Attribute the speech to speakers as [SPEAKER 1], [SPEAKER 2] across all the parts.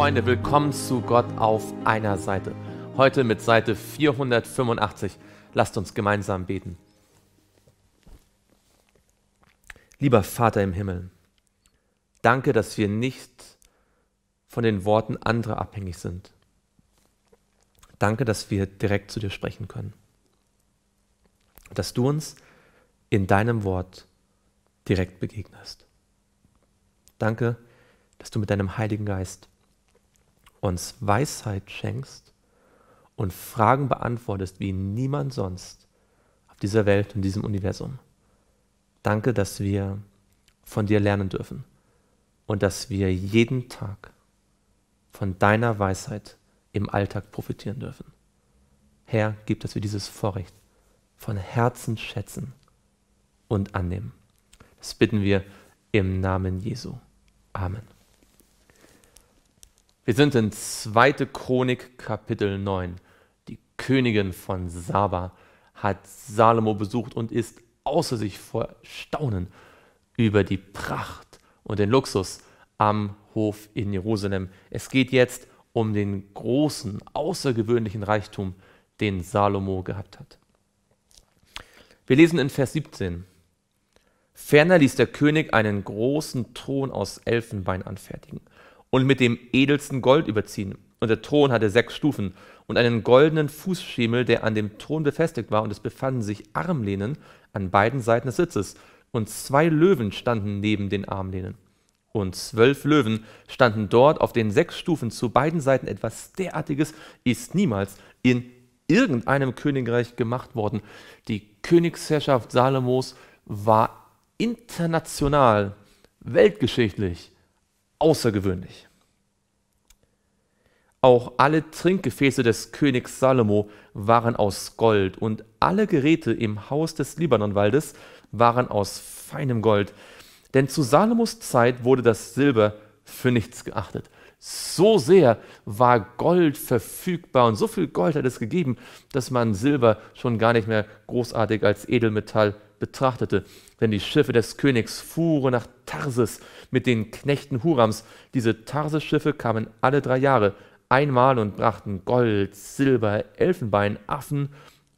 [SPEAKER 1] Freunde, willkommen zu Gott auf einer Seite. Heute mit Seite 485. Lasst uns gemeinsam beten. Lieber Vater im Himmel, danke, dass wir nicht von den Worten anderer abhängig sind. Danke, dass wir direkt zu dir sprechen können. Dass du uns in deinem Wort direkt begegnest. Danke, dass du mit deinem Heiligen Geist uns Weisheit schenkst und Fragen beantwortest wie niemand sonst auf dieser Welt und diesem Universum. Danke, dass wir von dir lernen dürfen und dass wir jeden Tag von deiner Weisheit im Alltag profitieren dürfen. Herr, gib, dass wir dieses Vorrecht von Herzen schätzen und annehmen. Das bitten wir im Namen Jesu. Amen. Wir sind in 2. Chronik Kapitel 9. Die Königin von Saba hat Salomo besucht und ist außer sich vor Staunen über die Pracht und den Luxus am Hof in Jerusalem. Es geht jetzt um den großen, außergewöhnlichen Reichtum, den Salomo gehabt hat. Wir lesen in Vers 17. Ferner ließ der König einen großen Thron aus Elfenbein anfertigen und mit dem edelsten Gold überziehen. Und der Thron hatte sechs Stufen und einen goldenen Fußschemel, der an dem Thron befestigt war, und es befanden sich Armlehnen an beiden Seiten des Sitzes, und zwei Löwen standen neben den Armlehnen. Und zwölf Löwen standen dort auf den sechs Stufen zu beiden Seiten. Etwas derartiges ist niemals in irgendeinem Königreich gemacht worden. Die Königsherrschaft Salomos war international, weltgeschichtlich außergewöhnlich. Auch alle Trinkgefäße des Königs Salomo waren aus Gold und alle Geräte im Haus des Libanonwaldes waren aus feinem Gold. Denn zu Salomos Zeit wurde das Silber für nichts geachtet. So sehr war Gold verfügbar und so viel Gold hat es gegeben, dass man Silber schon gar nicht mehr großartig als Edelmetall betrachtete, denn die Schiffe des Königs fuhren nach Tarsis mit den Knechten Hurams. Diese Tarsis-Schiffe kamen alle drei Jahre einmal und brachten Gold, Silber, Elfenbein, Affen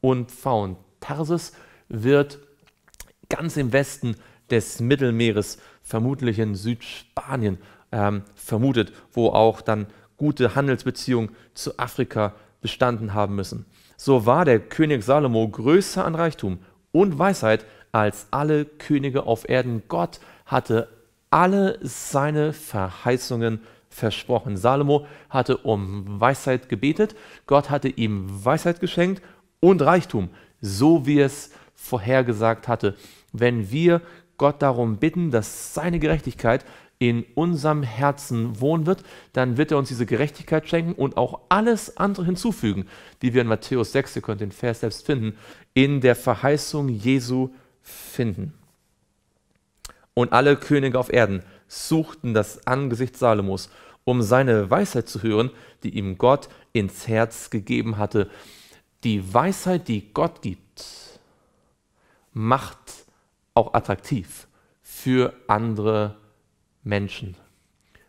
[SPEAKER 1] und Pfauen. Tarsis wird ganz im Westen des Mittelmeeres, vermutlich in Südspanien, ähm, vermutet, wo auch dann gute Handelsbeziehungen zu Afrika bestanden haben müssen. So war der König Salomo größer an Reichtum und Weisheit als alle Könige auf Erden. Gott hatte alle seine Verheißungen versprochen. Salomo hatte um Weisheit gebetet, Gott hatte ihm Weisheit geschenkt und Reichtum, so wie es vorhergesagt hatte. Wenn wir Gott darum bitten, dass seine Gerechtigkeit in unserem Herzen wohnen wird, dann wird er uns diese Gerechtigkeit schenken und auch alles andere hinzufügen, die wir in Matthäus 6, ihr könnt den Vers selbst finden, in der Verheißung Jesu finden. Und alle Könige auf Erden suchten das Angesicht Salomos, um seine Weisheit zu hören, die ihm Gott ins Herz gegeben hatte. Die Weisheit, die Gott gibt, macht auch attraktiv für andere Menschen. Menschen.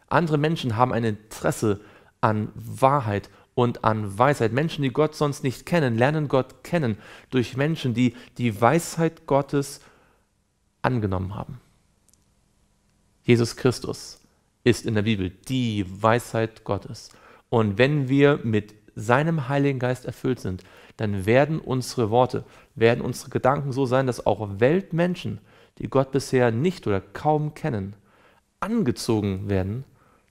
[SPEAKER 1] Andere Menschen haben ein Interesse an Wahrheit und an Weisheit. Menschen, die Gott sonst nicht kennen, lernen Gott kennen durch Menschen, die die Weisheit Gottes angenommen haben. Jesus Christus ist in der Bibel die Weisheit Gottes. Und wenn wir mit seinem Heiligen Geist erfüllt sind, dann werden unsere Worte, werden unsere Gedanken so sein, dass auch Weltmenschen, die Gott bisher nicht oder kaum kennen, angezogen werden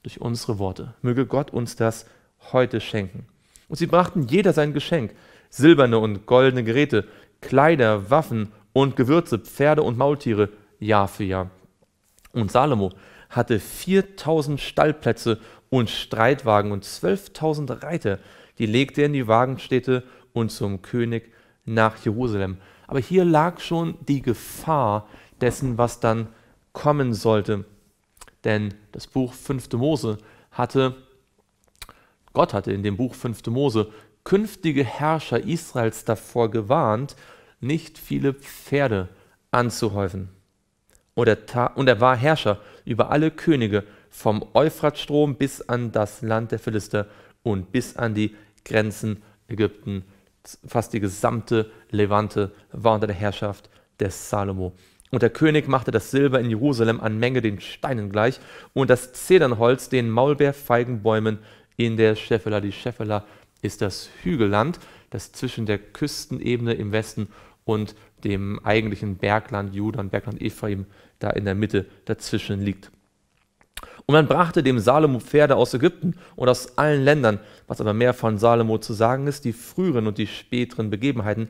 [SPEAKER 1] durch unsere Worte. Möge Gott uns das heute schenken. Und sie brachten jeder sein Geschenk, silberne und goldene Geräte, Kleider, Waffen und Gewürze, Pferde und Maultiere, Jahr für Jahr. Und Salomo hatte 4000 Stallplätze und Streitwagen und 12.000 Reiter, die legte er in die Wagenstädte und zum König nach Jerusalem. Aber hier lag schon die Gefahr dessen, was dann kommen sollte. Denn das Buch 5. Mose hatte, Gott hatte in dem Buch 5. Mose künftige Herrscher Israels davor gewarnt, nicht viele Pferde anzuhäufen. Und er, und er war Herrscher über alle Könige vom Euphratstrom bis an das Land der Philister und bis an die Grenzen Ägypten. Fast die gesamte Levante war unter der Herrschaft des Salomo. Und der König machte das Silber in Jerusalem an Menge den Steinen gleich und das Zedernholz den Maulbeerfeigenbäumen in der Scheffela. Die Scheffela ist das Hügelland, das zwischen der Küstenebene im Westen und dem eigentlichen Bergland Judan, Bergland Ephraim da in der Mitte dazwischen liegt. Und man brachte dem Salomo Pferde aus Ägypten und aus allen Ländern, was aber mehr von Salomo zu sagen ist, die früheren und die späteren Begebenheiten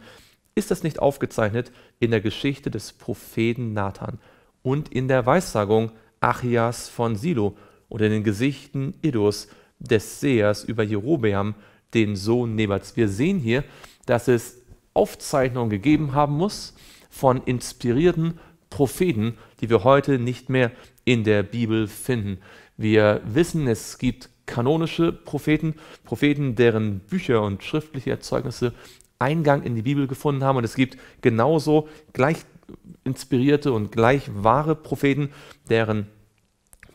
[SPEAKER 1] ist das nicht aufgezeichnet in der Geschichte des Propheten Nathan und in der Weissagung Achias von Silo oder in den Gesichten Idus des Sehers über Jerobeam, den Sohn Nebats? Wir sehen hier, dass es Aufzeichnungen gegeben haben muss von inspirierten Propheten, die wir heute nicht mehr in der Bibel finden. Wir wissen, es gibt kanonische Propheten, Propheten, deren Bücher und schriftliche Erzeugnisse Eingang in die Bibel gefunden haben. Und es gibt genauso gleich inspirierte und gleich wahre Propheten, deren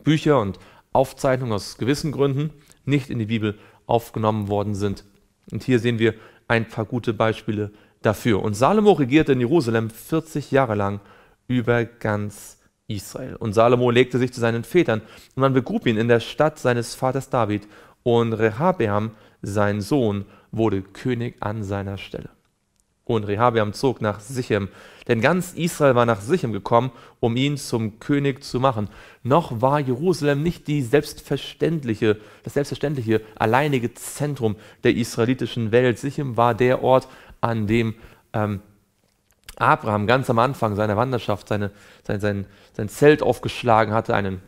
[SPEAKER 1] Bücher und Aufzeichnungen aus gewissen Gründen nicht in die Bibel aufgenommen worden sind. Und hier sehen wir ein paar gute Beispiele dafür. Und Salomo regierte in Jerusalem 40 Jahre lang über ganz Israel. Und Salomo legte sich zu seinen Vätern und man begrub ihn in der Stadt seines Vaters David. Und Rehabeam, sein Sohn, wurde König an seiner Stelle. Und Rehabeam zog nach Sichem, denn ganz Israel war nach Sichem gekommen, um ihn zum König zu machen. Noch war Jerusalem nicht die selbstverständliche, das selbstverständliche alleinige Zentrum der israelitischen Welt. Sichem war der Ort, an dem ähm, Abraham ganz am Anfang seiner Wanderschaft seine, sein, sein, sein Zelt aufgeschlagen hatte, einen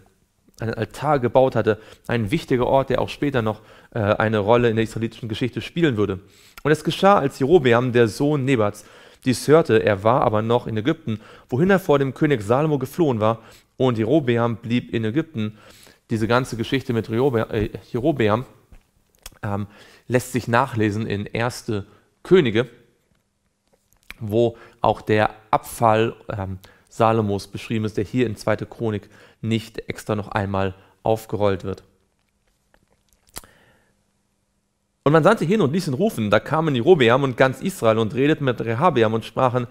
[SPEAKER 1] einen Altar gebaut hatte, ein wichtiger Ort, der auch später noch äh, eine Rolle in der israelitischen Geschichte spielen würde. Und es geschah, als Jerobeam, der Sohn Nebats, dies hörte, er war aber noch in Ägypten, wohin er vor dem König Salomo geflohen war, und Jerobeam blieb in Ägypten. Diese ganze Geschichte mit äh, Jerobeam, äh, ähm, lässt sich nachlesen in Erste Könige, wo auch der Abfall ähm, Salomos beschrieben ist, der hier in Zweite Chronik nicht extra noch einmal aufgerollt wird. Und man sandte hin und ließ ihn rufen. Da kamen die Robeam und ganz Israel und redeten mit Rehabeam und sprachen,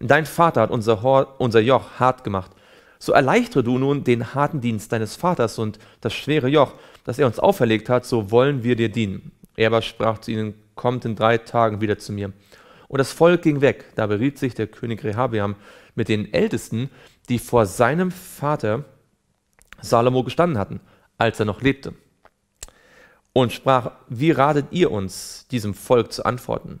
[SPEAKER 1] dein Vater hat unser, Hor unser Joch hart gemacht. So erleichtere du nun den harten Dienst deines Vaters und das schwere Joch, das er uns auferlegt hat, so wollen wir dir dienen. Er aber sprach zu ihnen, kommt in drei Tagen wieder zu mir. Und das Volk ging weg. Da beriet sich der König Rehabeam mit den Ältesten, die vor seinem Vater Salomo gestanden hatten, als er noch lebte. Und sprach, wie ratet ihr uns, diesem Volk zu antworten?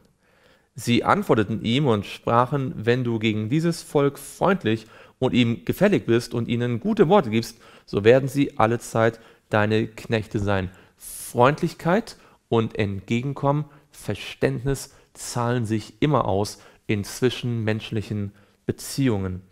[SPEAKER 1] Sie antworteten ihm und sprachen, wenn du gegen dieses Volk freundlich und ihm gefällig bist und ihnen gute Worte gibst, so werden sie allezeit deine Knechte sein. Freundlichkeit und Entgegenkommen, Verständnis zahlen sich immer aus in zwischenmenschlichen Beziehungen.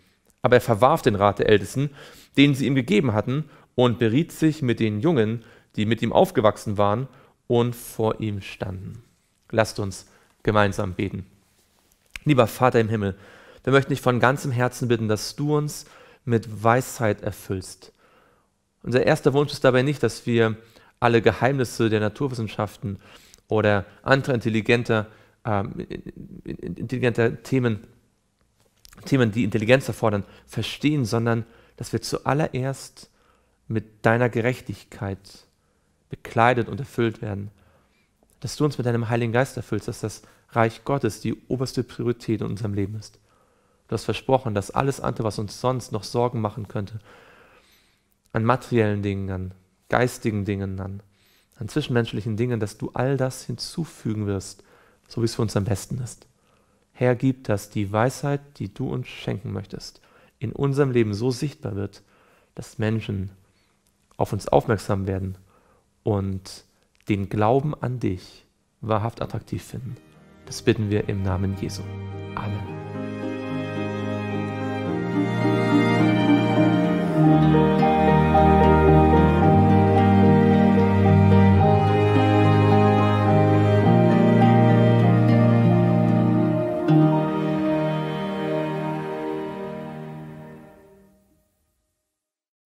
[SPEAKER 1] Aber er verwarf den Rat der Ältesten, den sie ihm gegeben hatten, und beriet sich mit den Jungen, die mit ihm aufgewachsen waren und vor ihm standen. Lasst uns gemeinsam beten. Lieber Vater im Himmel, wir möchten dich von ganzem Herzen bitten, dass du uns mit Weisheit erfüllst. Unser erster Wunsch ist dabei nicht, dass wir alle Geheimnisse der Naturwissenschaften oder anderer intelligenter, äh, intelligenter Themen Themen, die Intelligenz erfordern, verstehen, sondern dass wir zuallererst mit deiner Gerechtigkeit bekleidet und erfüllt werden. Dass du uns mit deinem Heiligen Geist erfüllst, dass das Reich Gottes die oberste Priorität in unserem Leben ist. Du hast versprochen, dass alles andere, was uns sonst noch Sorgen machen könnte, an materiellen Dingen, an geistigen Dingen, an, an zwischenmenschlichen Dingen, dass du all das hinzufügen wirst, so wie es für uns am besten ist. Herr, gib, dass die Weisheit, die du uns schenken möchtest, in unserem Leben so sichtbar wird, dass Menschen auf uns aufmerksam werden und den Glauben an dich wahrhaft attraktiv finden. Das bitten wir im Namen Jesu. Amen.